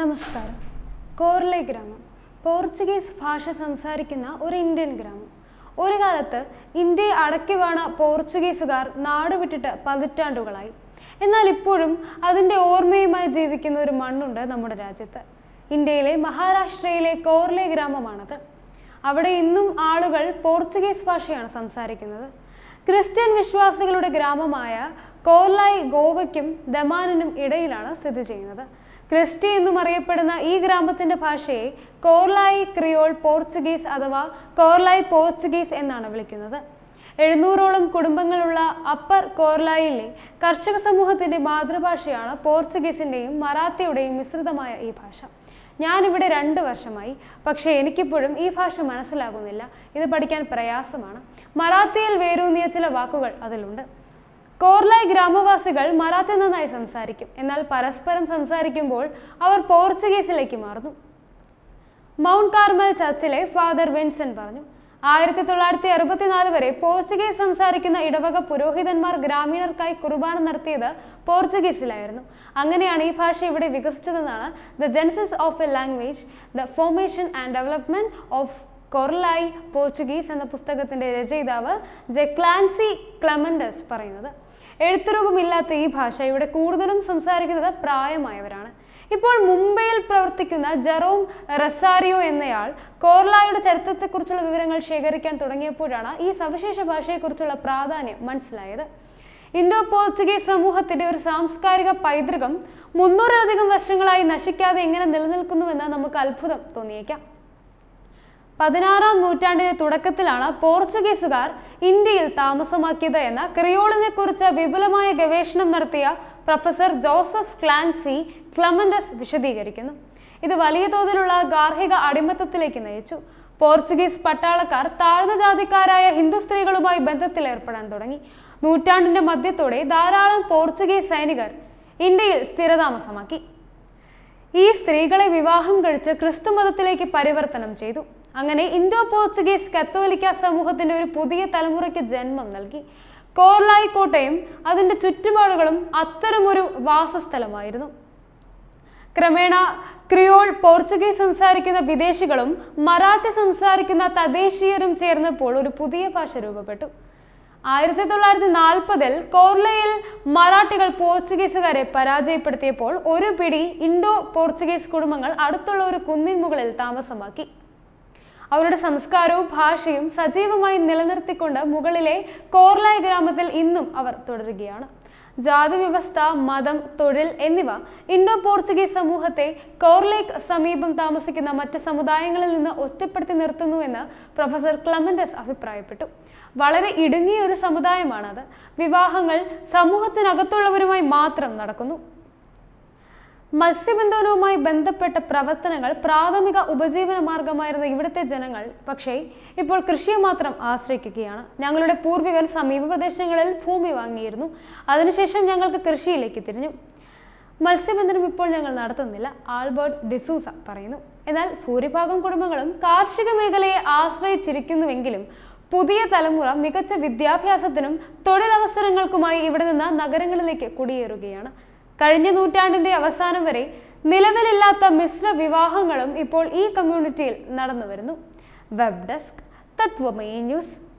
നമസ്കാരം കോർലെ ഗ്രാമം പോർച്ചുഗീസ് ഭാഷ സംസാരിക്കുന്ന ഒരു ഇന്ത്യൻ ഗ്രാമം ഒരു കാലത്ത് ഇന്ത്യയെ അടക്കി വാണ പോർച്ചുഗീസുകാർ നാടുവിട്ടിട്ട് പതിറ്റാണ്ടുകളായി എന്നാൽ ഇപ്പോഴും അതിൻ്റെ ഓർമ്മയുമായി ജീവിക്കുന്ന ഒരു മണ്ണുണ്ട് നമ്മുടെ രാജ്യത്ത് ഇന്ത്യയിലെ മഹാരാഷ്ട്രയിലെ കോർലെ ഗ്രാമമാണത് അവിടെ ഇന്നും ആളുകൾ പോർച്ചുഗീസ് ഭാഷയാണ് സംസാരിക്കുന്നത് ക്രിസ്ത്യൻ വിശ്വാസികളുടെ ഗ്രാമമായ കോർലായ് ഗോവയ്ക്കും ദമാനിനും ഇടയിലാണ് സ്ഥിതി ചെയ്യുന്നത് ക്രിസ്റ്റി എന്നും അറിയപ്പെടുന്ന ഈ ഗ്രാമത്തിന്റെ ഭാഷയെ കോർലായി ക്രിയോൾ പോർച്ചുഗീസ് അഥവാ കോർലായി പോർച്ചുഗീസ് എന്നാണ് വിളിക്കുന്നത് എഴുന്നൂറോളം കുടുംബങ്ങളുള്ള അപ്പർ കോർലായിലെ കർഷക സമൂഹത്തിന്റെ മാതൃഭാഷയാണ് പോർച്ചുഗീസിന്റെയും മറാത്തിയുടെയും മിശ്രിതമായ ഈ ഭാഷ ഞാനിവിടെ രണ്ട് വർഷമായി പക്ഷേ എനിക്കിപ്പോഴും ഈ ഭാഷ മനസ്സിലാകുന്നില്ല ഇത് പഠിക്കാൻ പ്രയാസമാണ് മറാത്തിയിൽ വേരൂന്നിയ ചില വാക്കുകൾ അതിലുണ്ട് കോർലായ് ഗ്രാമവാസികൾ മറാത്തി നന്നായി സംസാരിക്കും എന്നാൽ പരസ്പരം സംസാരിക്കുമ്പോൾ അവർ പോർച്ചുഗീസിലേക്ക് മാറുന്നു മൗണ്ട് കാർമൽ ചർച്ചിലെ ഫാദർ വിൻസെന്റ് പറഞ്ഞു ആയിരത്തി തൊള്ളായിരത്തി അറുപത്തിനാല് വരെ പോർച്ചുഗീസ് സംസാരിക്കുന്ന ഇടവക പുരോഹിതന്മാർ ഗ്രാമീണർക്കായി കുർബാന നടത്തിയത് പോർച്ചുഗീസിലായിരുന്നു അങ്ങനെയാണ് ഈ ഭാഷ ഇവിടെ വികസിച്ചതെന്നാണ് the genesis of a language the formation and development of Korlai Portuguese എന്ന പുസ്തകത്തിൻ്റെ രചയിതാവ് ജെക്ലാൻസി ക്ലമൻഡസ് പറയുന്നത് എഴുത്തുരൂപമില്ലാത്ത ഈ ഭാഷ ഇവിടെ കൂടുതലും സംസാരിക്കുന്നത് പ്രായമായവരാണ് ഇപ്പോൾ മുംബൈയിൽ പ്രവർത്തിക്കുന്ന ജെറോം റസാരിയോ എന്നയാൾ കോർലായുടെ ചരിത്രത്തെക്കുറിച്ചുള്ള വിവരങ്ങൾ ശേഖരിക്കാൻ തുടങ്ങിയപ്പോഴാണ് ഈ സവിശേഷ ഭാഷയെക്കുറിച്ചുള്ള പ്രാധാന്യം മനസ്സിലായത് ഇൻഡോ പോർച്ചുഗീസ് സമൂഹത്തിന്റെ ഒരു സാംസ്കാരിക പൈതൃകം മുന്നൂറിലധികം വർഷങ്ങളായി നശിക്കാതെ എങ്ങനെ നിലനിൽക്കുന്നുവെന്ന് നമുക്ക് അത്ഭുതം തോന്നിയേക്കാം പതിനാറാം നൂറ്റാണ്ടിന്റെ തുടക്കത്തിലാണ് പോർച്ചുഗീസുകാർ ഇന്ത്യയിൽ താമസമാക്കിയത് എന്ന ക്രിയോളിനെ കുറിച്ച് വിപുലമായ ഗവേഷണം നടത്തിയ പ്രൊഫസർ ജോസഫ് ക്ലാൻസി ക്ലമൻഡസ് വിശദീകരിക്കുന്നു ഇത് വലിയ തോതിലുള്ള ഗാർഹിക അടിമത്തത്തിലേക്ക് നയിച്ചു പോർച്ചുഗീസ് പട്ടാളക്കാർ താഴ്ന്ന ജാതിക്കാരായ ഹിന്ദു സ്ത്രീകളുമായി ബന്ധത്തിൽ ഏർപ്പെടാൻ തുടങ്ങി നൂറ്റാണ്ടിന്റെ മധ്യത്തോടെ ധാരാളം പോർച്ചുഗീസ് സൈനികർ ഇന്ത്യയിൽ സ്ഥിരതാമസമാക്കി ഈ സ്ത്രീകളെ വിവാഹം കഴിച്ച് ക്രിസ്തു മതത്തിലേക്ക് പരിവർത്തനം ചെയ്തു അങ്ങനെ ഇന്തോ പോർച്ചുഗീസ് കത്തോലിക്ക സമൂഹത്തിന്റെ ഒരു പുതിയ തലമുറയ്ക്ക് ജന്മം നൽകി കോർലായി കോട്ടയും അതിൻ്റെ ചുറ്റുപാടുകളും അത്തരമൊരു വാസസ്ഥലമായിരുന്നു ക്രമേണ ക്രിയോൾ പോർച്ചുഗീസ് സംസാരിക്കുന്ന വിദേശികളും മറാത്തി സംസാരിക്കുന്ന തദ്ദേശീയരും ചേർന്നപ്പോൾ ഒരു പുതിയ ഭാഷ രൂപപ്പെട്ടു ആയിരത്തി തൊള്ളായിരത്തി നാൽപ്പതിൽ കോർലയിൽ മറാഠികൾ പോർച്ചുഗീസുകാരെ പരാജയപ്പെടുത്തിയപ്പോൾ ഒരു പിടി ഇൻഡോ പോർച്ചുഗീസ് കുടുംബങ്ങൾ അടുത്തുള്ള ഒരു കുന്നിൻ മുകളിൽ താമസമാക്കി അവരുടെ സംസ്കാരവും ഭാഷയും സജീവമായി നിലനിർത്തിക്കൊണ്ട് മുകളിലെ കോർലായ ഗ്രാമത്തിൽ ഇന്നും അവർ തുടരുകയാണ് ജാതി വ്യവസ്ഥ മതം തൊഴിൽ എന്നിവ ഇൻഡോ പോർച്ചുഗീസ് സമൂഹത്തെ കോർലേക്ക് സമീപം താമസിക്കുന്ന മറ്റ് സമുദായങ്ങളിൽ നിന്ന് ഒറ്റപ്പെടുത്തി നിർത്തുന്നുവെന്ന് പ്രൊഫസർ ക്ലമൻഡസ് അഭിപ്രായപ്പെട്ടു വളരെ ഇടുങ്ങിയ ഒരു സമുദായമാണത് വിവാഹങ്ങൾ സമൂഹത്തിനകത്തുള്ളവരുമായി മാത്രം നടക്കുന്നു മത്സ്യബന്ധനവുമായി ബന്ധപ്പെട്ട പ്രവർത്തനങ്ങൾ പ്രാഥമിക ഉപജീവന മാർഗമായിരുന്ന ഇവിടുത്തെ ജനങ്ങൾ പക്ഷേ ഇപ്പോൾ കൃഷിയെ മാത്രം ആശ്രയിക്കുകയാണ് ഞങ്ങളുടെ പൂർവികർ സമീപ പ്രദേശങ്ങളിൽ ഭൂമി വാങ്ങിയിരുന്നു അതിനുശേഷം ഞങ്ങൾക്ക് കൃഷിയിലേക്ക് തിരിഞ്ഞു മത്സ്യബന്ധനം ഇപ്പോൾ ഞങ്ങൾ നടത്തുന്നില്ല ആൽബർട്ട് ഡിസൂസ പറയുന്നു എന്നാൽ ഭൂരിഭാഗം കുടുംബങ്ങളും കാർഷിക മേഖലയെ ആശ്രയിച്ചിരിക്കുന്നുവെങ്കിലും പുതിയ തലമുറ മികച്ച വിദ്യാഭ്യാസത്തിനും തൊഴിലവസരങ്ങൾക്കുമായി ഇവിടെ നിന്ന് നഗരങ്ങളിലേക്ക് കുടിയേറുകയാണ് കഴിഞ്ഞ നൂറ്റാണ്ടിന്റെ അവസാനം വരെ നിലവിലില്ലാത്ത മിശ്ര വിവാഹങ്ങളും ഇപ്പോൾ ഈ കമ്മ്യൂണിറ്റിയിൽ നടന്നു വരുന്നു വെബ് ഡെസ്ക് തത്വമയി ന്യൂസ്